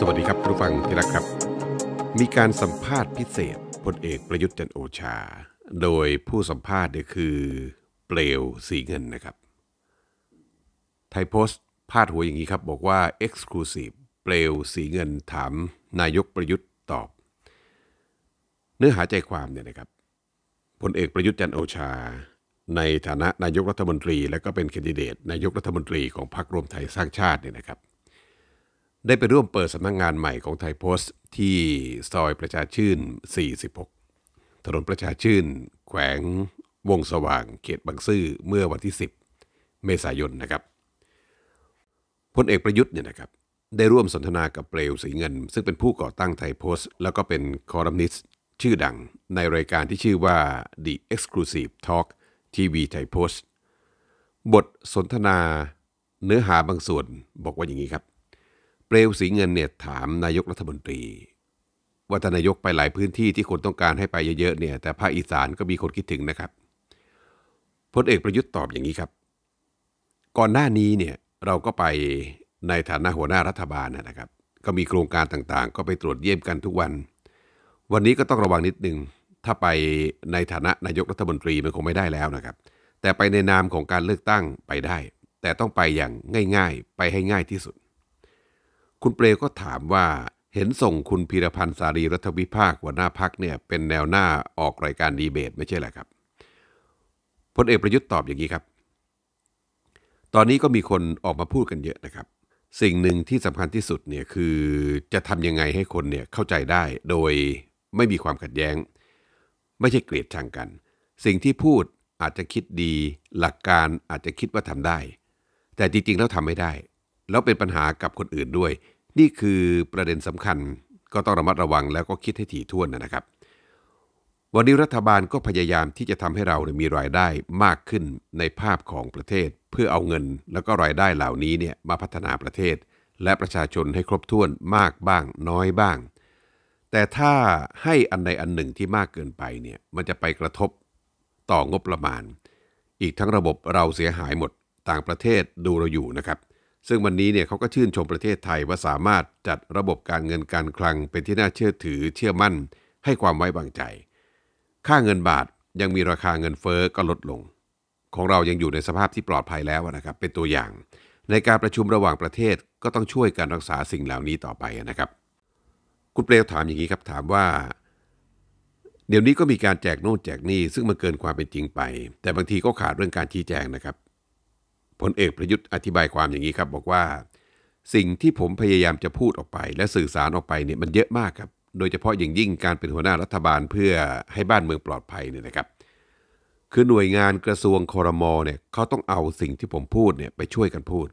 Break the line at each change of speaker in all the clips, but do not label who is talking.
สวัสดีครับทูกฟังที่รักครับมีการสัมภาษณ์พิเศษพลเอกประยุทธ์จันโอชา โดยผู้สัมภาษณ์เนี่ยคือ เปลวสีเงินนะครับ ไทยโพสต์พาดหัวอย่างนี้ครับ บอกว่า Exclusive เปลวสีเงินถามนายกประยุทธ์ตอบ เนื้อหาใจความเนี่ยนะครับพลเอกประยุทธ์จันโอชา ในฐานะนายกรัฐมนตรี และก็เป็นคนดิเดต นายกรัฐมนตรีของพรรครวมไทยสร้างชาติเนี่ยนะครับได้ไปร่วมเปิดสำนักงงานใหม่ของไทยโพสต์ที่ซอยประชาชื่น 46ถนนประชาชื่น แขวงวงสว่าง เขตบางซื่อ เมื่อวันที่ 10 เมษายนนะครับ พลเอกประยุทธ์เนี่ยนะครับ ได้ร่วมสนทนากับเปลวสีเงิน ซึ่งเป็นผู้ก่อตั้งไทยโพสต์แล้วก็เป็นคอรัมนิสชื่อดังในรายการที่ชื่อว่า The Exclusive Talk TV ไทยโพสต์ บทสนทนาเนื้อหาบางส่วนบอกว่าอย่างนี้ครับเปลวสีเงินเนี่ยถามนายกรัฐมนตรีว่าทนายกไปหลายพื้นที่ที่คนต้องการให้ไปเยอะๆเนี่ยแต่ภาคอีสานก็มีคนคิดถึงนะครับพลเอกประยุทธ์ตอบอย่างนี้ครับ ก่อนหน้านี้เนี่ยเราก็ไปในฐานะหัวหน้ารัฐบาลนะครับ ก็มีโครงการต่างๆ ก็ไปตรวจเยี่ยมกันทุกวัน วันนี้ก็ต้องระวังนิดนึงถ้าไปในฐานะนายกรัฐมนตรีมันคงไม่ได้แล้วนะครับ แต่ไปในนามของการเลือกตั้งไปได้ แต่ต้องไปอย่างง่าย ๆ ไปให้ง่ายที่สุดคุณเปรก็ถามว่าเห็นส่งคุณพีรพันธ์สารีรัฐวิภาค หัวหน้าพักเนี่ยเป็นแนวหน้าออกรายการดีเบตไม่ใช่หรอครับพลเอกประยุทธ์ตอบอย่างนี้ครับ ตอนนี้ก็มีคนออกมาพูดกันเยอะนะครับ สิ่งหนึ่งที่สำคัญที่สุดเนี่ยคือจะทำยังไงให้คนเนี่ยเข้าใจได้ โดยไม่มีความขัดแย้ง ไม่ใช่เกลียดชังกัน สิ่งที่พูดอาจจะคิดดี หลักการอาจจะคิดว่าทำได้ แต่จริงๆแล้วทำไม่ได้แล้วเป็นปัญหากับคนอื่นด้วย นี่คือประเด็นสำคัญ ก็ต้องระมัดระวังแล้วก็คิดให้ถี่ถ้วนนะครับ วันนี้รัฐบาลก็พยายามที่จะทำให้เรามีรายได้มากขึ้นในภาพของประเทศเพื่อเอาเงิน แล้วก็รายได้เหล่านี้เนี่ยมาพัฒนาประเทศ และประชาชนให้ครบถ้วนมากบ้างน้อยบ้าง แต่ถ้าให้อันใดอันหนึ่งที่มากเกินไปเนี่ยมันจะไปกระทบต่องบประมาณ อีกทั้งระบบเราเสียหายหมดต่างประเทศดูเราอยู่นะครับซึ่งวันนี้เนี่ยเขาก็ชื่น ชมประเทศไทยว่าสามารถจัดระบบการเงินการคลัง เป็นที่น่าเชื่อถือเชื่อมั่นให้ความไว้วางใจ ค่าเงินบาทยังมีราคาเงินเฟอ้อก็ลดลง ของเรายังอยู่ในสภาพที่ปลอดภัยแล้วนะครับ เป็นตัวอย่าง ในการประชุมระหว่างประเทศก็ต้องช่วยกันรักษาสิ่งเหล่านี้ต่อไปนะครับ คุณเปลวถามอย่างนี้ครับถามว่า เดี๋ยวนี้ก็มีการแจกโน่นแจกนี่ซึ่งมันเกินความเป็นจริงไป แต่บางทีก็ขาดเรื่องการชี้แจงนะครับพลเอกประยุทธ์อธิบายความอย่างนี้ครับบอกว่า สิ่งที่ผมพยายามจะพูดออกไป และสื่อสารออกไปเนี่ยมันเยอะมากครับ โดยเฉพาะอย่างยิ่งการเป็นหัวหน้ารัฐบาลเพื่อให้บ้านเมืองปลอดภัยเนี่ยนะครับ คือหน่วยงานกระทรวงคอรมอเนี่ยเขาต้องเอาสิ่งที่ผมพูดเนี่ยไปช่วยกันพูด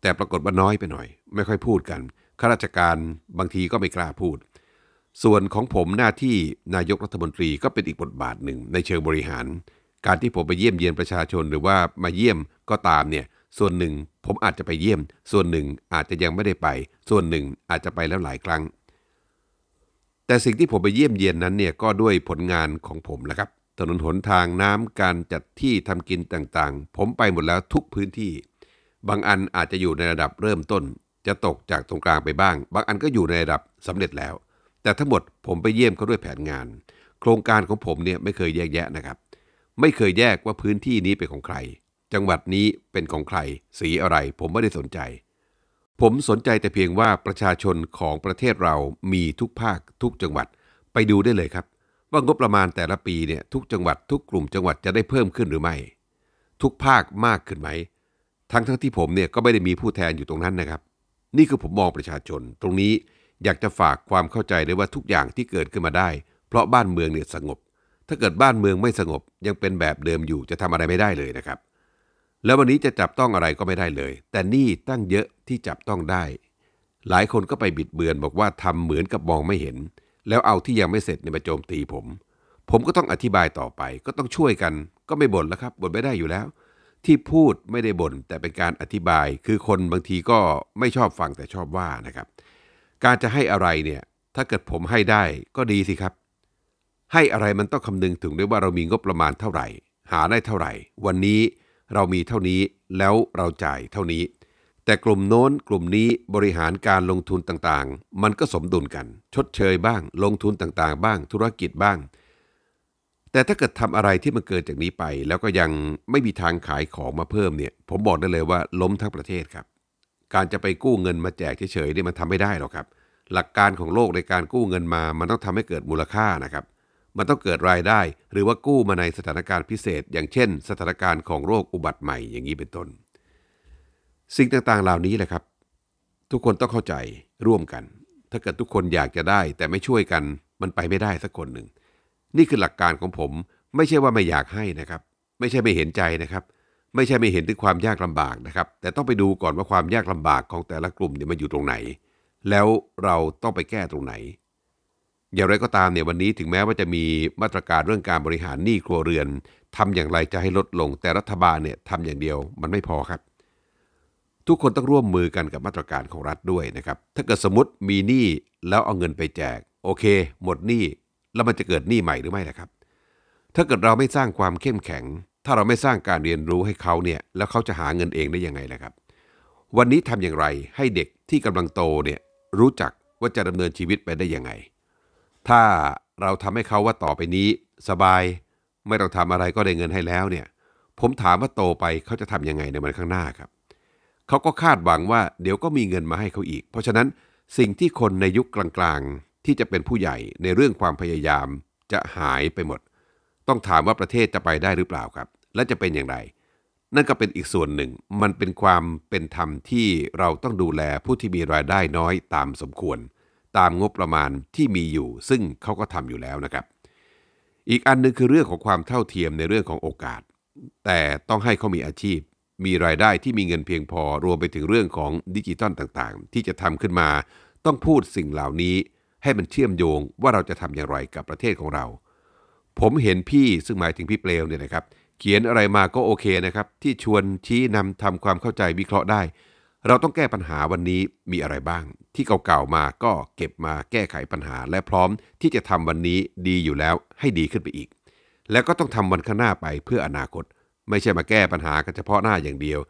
แต่ปรากฏว่าน้อยไปหน่อย ไม่ค่อยพูดกันข้าราชการบางทีก็ไม่กล้าพูด ส่วนของผมหน้าที่นายกรัฐมนตรีก็เป็นอีกบทบาทหนึ่งในเชิงบริหารการที่ผมไปเยี่ยมเยียนประชาชนหรือว่ามาเยี่ยมก็ตามเนี่ย ส่วนหนึ่งผมอาจจะไปเยี่ยม ส่วนหนึ่งอาจจะยังไม่ได้ไป ส่วนหนึ่งอาจจะไปแล้วหลายครั้ง แต่สิ่งที่ผมไปเยี่ยมเยียนนั้นเนี่ยก็ด้วยผลงานของผมแหละครับ ถนนหนทางน้ำการจัดที่ทำกินต่างๆ ผมไปหมดแล้วทุกพื้นที่ บางอันอาจจะอยู่ในระดับเริ่มต้น จะตกจากตรงกลางไปบ้าง บางอันก็อยู่ในระดับสำเร็จแล้ว แต่ทั้งหมดผมไปเยี่ยมเขาด้วยแผนงาน โครงการของผมเนี่ยไม่เคยแยกแยะนะครับไม่เคยแยกว่าพื้นที่นี้เป็นของใคร จังหวัดนี้เป็นของใคร สีอะไรผมไม่ได้สนใจ ผมสนใจแต่เพียงว่าประชาชนของประเทศเรามีทุกภาค ทุกจังหวัดไปดูได้เลยครับว่างบประมาณแต่ละปีเนี่ยทุกจังหวัดทุกกลุ่มจังหวัดจะได้เพิ่มขึ้นหรือไม่ทุกภาคมากขึ้นไหม ทั้งทั้งที่ผมเนี่ยก็ไม่ได้มีผู้แทนอยู่ตรงนั้นนะครับ นี่คือผมมองประชาชน ตรงนี้อยากจะฝากความเข้าใจได้ว่าทุกอย่างที่เกิดขึ้นมาได้เพราะบ้านเมืองเนี่ยสงบถ้าเกิดบ้านเมืองไม่สงบยังเป็นแบบเดิมอยู่จะทำอะไรไม่ได้เลยนะครับ แล้ววันนี้จะจับต้องอะไรก็ไม่ได้เลยแต่นี่ตั้งเยอะที่จับต้องได้ หลายคนก็ไปบิดเบือนบอกว่าทำเหมือนกับมองไม่เห็น แล้วเอาที่ยังไม่เสร็จในมาโจมตีผม ผมก็ต้องอธิบายต่อไป ก็ต้องช่วยกันก็ไม่บ่นแล้วครับบ่นไม่ได้อยู่แล้ว ที่พูดไม่ได้บ่นแต่เป็นการอธิบาย คือคนบางทีก็ไม่ชอบฟังแต่ชอบว่านะครับ การจะให้อะไรเนี่ย ถ้าเกิดผมให้ได้ก็ดีสิครับให้อะไรมันต้องคำนึงถึงด้วยว่าเรามีงบประมาณเท่าไหร่ หาได้เท่าไหร่ วันนี้เรามีเท่านี้แล้วเราจ่ายเท่านี้ แต่กลุ่มโน้นกลุ่มนี้บริหารการลงทุนต่าง ๆ มันก็สมดุลกัน ชดเชยบ้าง ลงทุนต่าง ๆ บ้างธุรกิจบ้าง แต่ถ้าเกิดทำอะไรที่มันเกิดจากนี้ไป แล้วก็ยังไม่มีทางขายของมาเพิ่มเนี่ย ผมบอกได้เลยว่าล้มทั้งประเทศครับ การจะไปกู้เงินมาแจกเฉยๆนี่มันทำไม่ได้หรอกครับ หลักการของโลกในการกู้เงินมามันต้องทำให้เกิดมูลค่านะครับมันต้องเกิดรายได้หรือว่ากู้มาในสถานการณ์พิเศษ อย่างเช่น สถานการณ์ของโรคอุบัติใหม่อย่างนี้เป็นต้น สิ่งต่างๆเหล่านี้แหละครับ ทุกคนต้องเข้าใจร่วมกัน ถ้าเกิดทุกคนอยากจะได้ แต่ไม่ช่วยกันมันไปไม่ได้ สักคนหนึ่ง นี่คือหลักการของผมไม่ใช่ว่าไม่อยากให้นะครับ ไม่ใช่ไม่เห็นใจนะครับ ไม่ใช่ไม่เห็นถึงความยากลำบากนะครับ แต่ต้องไปดูก่อนว่าความยากลำบากของแต่ละกลุ่มเนี่ยมันอยู่ตรงไหน แล้วเราต้องไปแก้ตรงไหนอย่างไรก็ตามเนี่ยวันนี้ถึงแม้ว่าจะมีมาตรการเรื่องการบริหารหนี้ครัวเรือนทำอย่างไรจะให้ลดลง แต่รัฐบาลเนี่ยทำอย่างเดียวมันไม่พอครับ ทุกคนต้องร่วมมือกันกับมาตรการของรัฐด้วยนะครับ ถ้าเกิดสมมติมีหนี้แล้วเอาเงินไปแจกโอเค หมดหนี้แล้วมันจะเกิดหนี้ใหม่หรือไม่นะครับ ถ้าเกิดเราไม่สร้างความเข้มแข็ง ถ้าเราไม่สร้างการเรียนรู้ให้เขาเนี่ยแล้วเขาจะหาเงินเองได้ยังไงนะครับ วันนี้ทำอย่างไรให้เด็กที่กำลังโตเนี่ยรู้จักว่าจะดำเนินชีวิตไปได้ยังไงถ้าเราทำให้เขาว่าต่อไปนี้สบาย ไม่ต้องทำอะไรก็ได้เงินให้แล้วเนี่ย ผมถามว่าโตไปเขาจะทำยังไงในวันข้างหน้าครับเขาก็คาดหวังว่าเดี๋ยวก็มีเงินมาให้เขาอีก เพราะฉะนั้นสิ่งที่คนในยุคกลางๆที่จะเป็นผู้ใหญ่ในเรื่องความพยายามจะหายไปหมด ต้องถามว่าประเทศจะไปได้หรือเปล่าครับ และจะเป็นอย่างไร นั่นก็เป็นอีกส่วนหนึ่ง มันเป็นความเป็นธรรมที่เราต้องดูแลผู้ที่มีรายได้น้อยตามสมควรตามงบประมาณที่มีอยู่ ซึ่งเขาก็ทำอยู่แล้วนะครับ อีกอันนึงคือเรื่องของความเท่าเทียมในเรื่องของโอกาส แต่ต้องให้เขามีอาชีพ มีรายได้ที่มีเงินเพียงพอรวมไปถึงเรื่องของดิจิตอลต่างๆ ที่จะทำขึ้นมา ต้องพูดสิ่งเหล่านี้ ให้มันเชื่อมโยงว่าเราจะทำอย่างไรกับประเทศของเรา ผมเห็นพี่ซึ่งหมายถึงพี่เปลวเนี่ยนะครับเขียนอะไรมาก็โอเคนะครับ ที่ชวนชี้นำทำความเข้าใจวิเคราะห์ได้เราต้องแก้ปัญหาวันนี้มีอะไรบ้าง ที่เก่าๆมา ก็เก็บมาแก้ไขปัญหา และพร้อมที่จะทำวันนี้ดีอยู่แล้วให้ดีขึ้นไปอีก แล้วก็ต้องทำวันข้างหน้าไปเพื่ออนาคต ไม่ใช่มาแก้ปัญหากันเฉพาะหน้าอย่างเดียว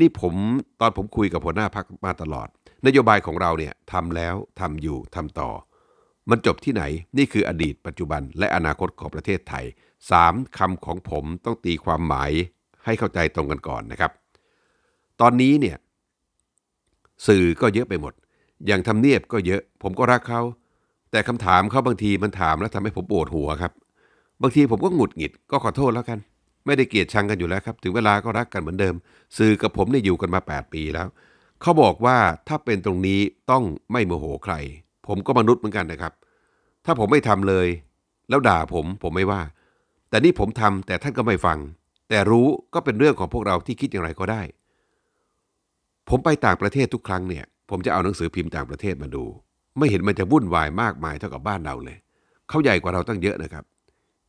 นี่ผมตอนผมคุยกับหัวหน้าพักมาตลอด นโยบายของเราเนี่ยทำแล้วทำอยู่ทำต่อ มันจบที่ไหน นี่คืออดีตปัจจุบัน และอนาคตของประเทศไทย 3 คำของผมต้องตีความหมาย ให้เข้าใจตรงกันก่อนนะครับ ตอนนี้เนี่ยสื่อก็เยอะไปหมด อย่างทำเนียบก็เยอะ ผมก็รักเขา แต่คำถามเขาบางทีมันถามแล้วทำให้ผมปวดหัวครับ บางทีผมก็หงุดหงิด ก็ขอโทษแล้วกัน ไม่ได้เกลียดชังกันอยู่แล้วครับ ถึงเวลาก็รักกันเหมือนเดิม สื่อกับผมเนี่ยอยู่กันมา8ปีแล้วเขาบอกว่าถ้าเป็นตรงนี้ต้องไม่โมโหใคร ผมก็มนุษย์เหมือนกันนะครับ ถ้าผมไม่ทำเลย แล้วด่าผมผมไม่ว่า แต่นี่ผมทำแต่ท่านก็ไม่ฟัง แต่รู้ก็เป็นเรื่องของพวกเราที่คิดอย่างไรก็ได้ผมไปต่างประเทศทุกครั้งเนี่ย ผมจะเอาหนังสือพิมพ์ต่างประเทศมาดู ไม่เห็นมันจะวุ่นวายมากมายเท่ากับบ้านเราเลยเขาใหญ่กว่าเราตั้งเยอะนะครับ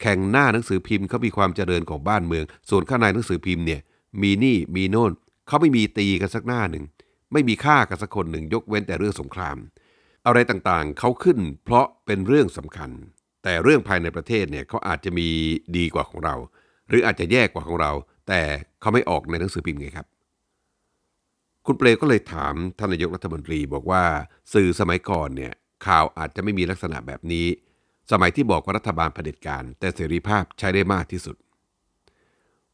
แข่งหน้าหนังสือพิมพ์เขามีความเจริญของบ้านเมืองส่วนข้างในหนังสือพิมพ์เนี่ยมีนี่มีโน่นเขาไม่มีตีกันสักหน้าหนึ่งไม่มีฆ่ากันสักคนหนึ่งยกเว้นแต่เรื่องสงคราม อะไรต่างๆเขาขึ้นเพราะเป็นเรื่องสำคัญ แต่เรื่องภายในประเทศเนี่ยเขาอาจจะมีดีกว่าของเรา หรืออาจจะแย่กว่าของเรา แต่เขาไม่ออกในหนังสือพิมพ์ไงครับคุณเปรก็เลยถามท่านนายกรัฐมนตรี บอกว่าสื่อสมัยก่อนเนี่ย ข่าวอาจจะไม่มีลักษณะแบบนี้ สมัยที่บอกว่ารัฐบาลเผด็จการแต่เสรีภาพใช้ได้มากที่สุด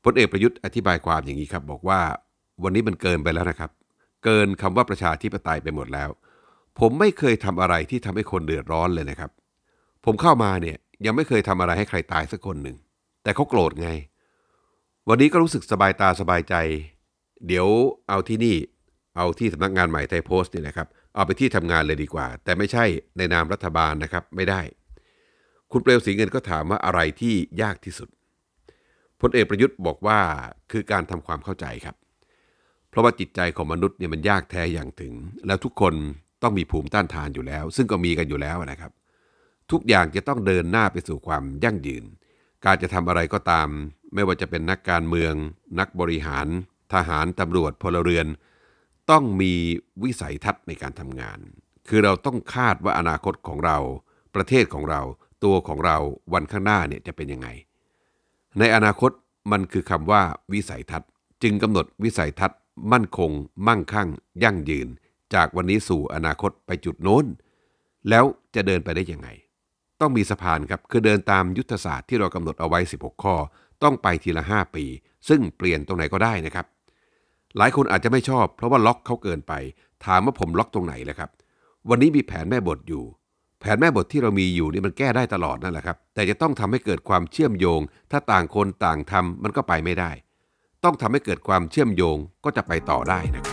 พลเอกประยุทธ์อธิบายความอย่างนี้ครับ บอกว่าวันนี้มันเกินไปแล้วนะครับ เกินคำว่าประชาธิปไตยไปหมดแล้ว ผมไม่เคยทำอะไรที่ทำให้คนเดือดร้อนเลยนะครับ ผมเข้ามาเนี่ยยังไม่เคยทำอะไรให้ใครตายสักคนหนึ่งแต่เขาโกรธไงวันนี้ก็รู้สึกสบายตาสบายใจ เดี๋ยวเอาที่นี่เอาที่สำนักงานใหม่ไทยโพสต์นี่นะครับ เอาไปที่ทำงานเลยดีกว่า แต่ไม่ใช่ในนามรัฐบาลนะครับไม่ได้ คุณเปลวสีเงินก็ถามว่าอะไรที่ยากที่สุด พลเอกประยุทธ์บอกว่าคือการทำความเข้าใจครับ เพราะว่าจิตใจของมนุษย์เนี่ยมันยากแท้อย่างถึง แล้วทุกคนต้องมีภูมิต้านทานอยู่แล้ว ซึ่งก็มีกันอยู่แล้วนะครับ ทุกอย่างจะต้องเดินหน้าไปสู่ความยั่งยืน การจะทำอะไรก็ตาม ไม่ว่าจะเป็นนักการเมือง นักบริหาร ทหารตำรวจ พลเรือนต้องมีวิสัยทัศน์ในการทำงาน คือเราต้องคาดว่าอนาคตของเรา ประเทศของเรา ตัวของเรา วันข้างหน้าเนี่ยจะเป็นยังไง ในอนาคตมันคือคำว่าวิสัยทัศน์ จึงกำหนดวิสัยทัศน์ มั่นคงมั่งคั่ง ยั่งยืน จากวันนี้สู่อนาคตไปจุดโน้น แล้วจะเดินไปได้ยังไง ต้องมีสะพานครับ คือเดินตามยุทธศาสตร์ที่เรากำหนดเอาไว้ 16 ข้อ ต้องไปทีละ 5 ปี ซึ่งเปลี่ยนตรงไหนก็ได้นะครับหลายคนอาจจะไม่ชอบเพราะว่าล็อกเขาเกินไป ถามว่าผมล็อกตรงไหนเลยครับ วันนี้มีแผนแม่บทอยู่ แผนแม่บทที่เรามีอยู่นี่มันแก้ได้ตลอดนั่นแหละครับ แต่จะต้องทำให้เกิดความเชื่อมโยง ถ้าต่างคนต่างทำมันก็ไปไม่ได้ ต้องทำให้เกิดความเชื่อมโยงก็จะไปต่อได้นะครับ